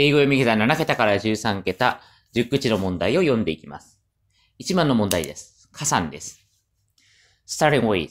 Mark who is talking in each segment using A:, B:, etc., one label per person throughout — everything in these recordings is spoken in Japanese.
A: 英語読み札7桁から13桁、10口の問題を読んでいきます。1番の問題です。加算です。starting with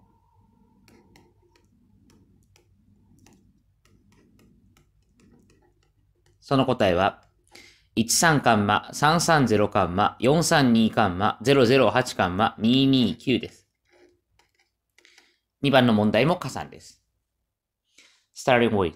A: その答えは、13カンマ、330カンマ、432カンマ、008カンマ、229です。2番の問題も加算です。Starting with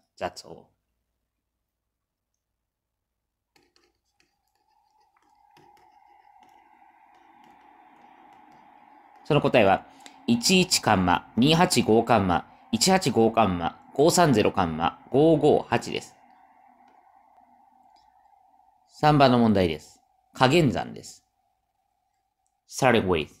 A: That's all. その答えは、11カンマ、285カンマ、185カンマ、530カンマ、558です。3番の問題です。加減算です。starting with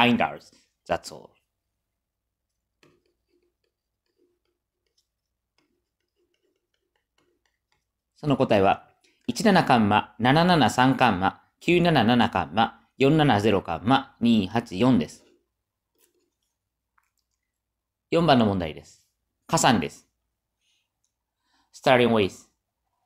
A: その答えは、17カンマ、773カンマ、977カンマ、470カンマ、284です。4番の問題です。加算です。starting with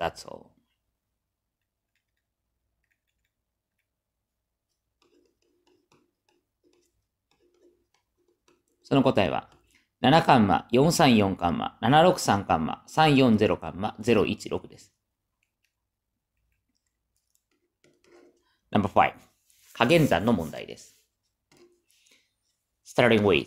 A: That's all. その答えは、7カンマ、434カンマ、763カンマ、340カンマ、016です。Number 5. 加減算の問題です。Starting with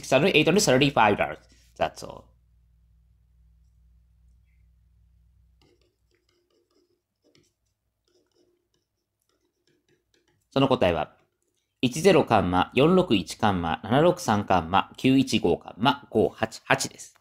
A: 8 3 5 That's all. その答えは、10カンマ、461カンマ、763カンマ、915カンマ、588です。